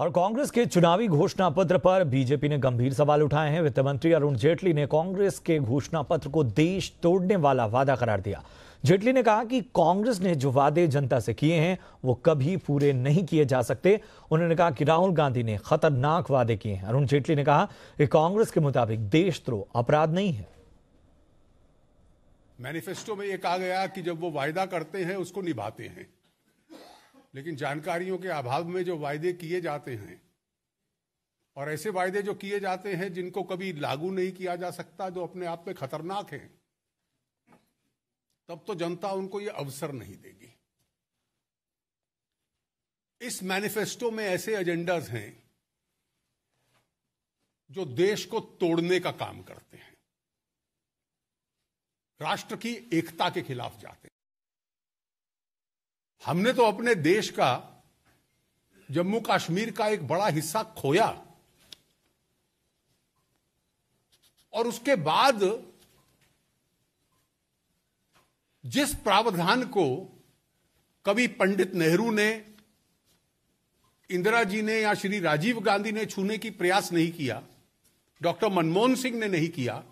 और कांग्रेस के चुनावी घोषणा पत्र पर बीजेपी ने गंभीर सवाल उठाए हैं वित्त मंत्री अरुण जेटली ने कांग्रेस के घोषणा पत्र को देश तोड़ने वाला वादा करार दिया जेटली ने कहा कि कांग्रेस ने जो वादे जनता से किए हैं वो कभी पूरे नहीं किए जा सकते उन्होंने कहा कि राहुल गांधी ने खतरनाक वादे किए हैं अरुण जेटली ने कहा कि कांग्रेस के मुताबिक देशद्रोह तो अपराध नहीं है मैनिफेस्टो में यह कहा गया कि जब वो वायदा करते हैं उसको निभाते हैं लेकिन जानकारियों के अभाव में जो वायदे किए जाते हैं और ऐसे वायदे जो किए जाते हैं जिनको कभी लागू नहीं किया जा सकता जो अपने आप में खतरनाक हैं तब तो जनता उनको ये अवसर नहीं देगी इस मैनिफेस्टो में ऐसे एजेंडाज हैं जो देश को तोड़ने का काम करते हैं राष्ट्र की एकता के खिलाफ जाते हमने तो अपने देश का जम्मू कश्मीर का एक बड़ा हिस्सा खोया और उसके बाद जिस प्रावधान को कभी पंडित नेहरू ने इंदिरा जी ने या श्री राजीव गांधी ने छूने की प्रयास नहीं किया डॉक्टर मनमोहन सिंह ने नहीं किया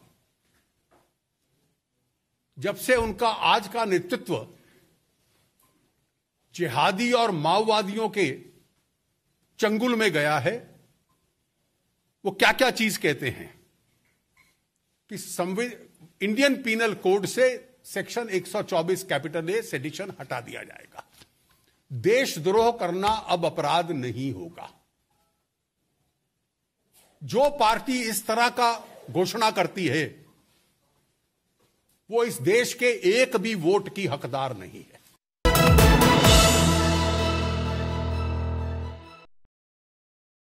जब से उनका आज का नेतृत्व जिहादी और माओवादियों के चंगुल में गया है वो क्या क्या चीज कहते हैं कि संविध इंडियन पीनल कोड से सेक्शन 124 कैपिटल ए सेडिशन हटा दिया जाएगा देशद्रोह करना अब अपराध नहीं होगा जो पार्टी इस तरह का घोषणा करती है वो इस देश के एक भी वोट की हकदार नहीं है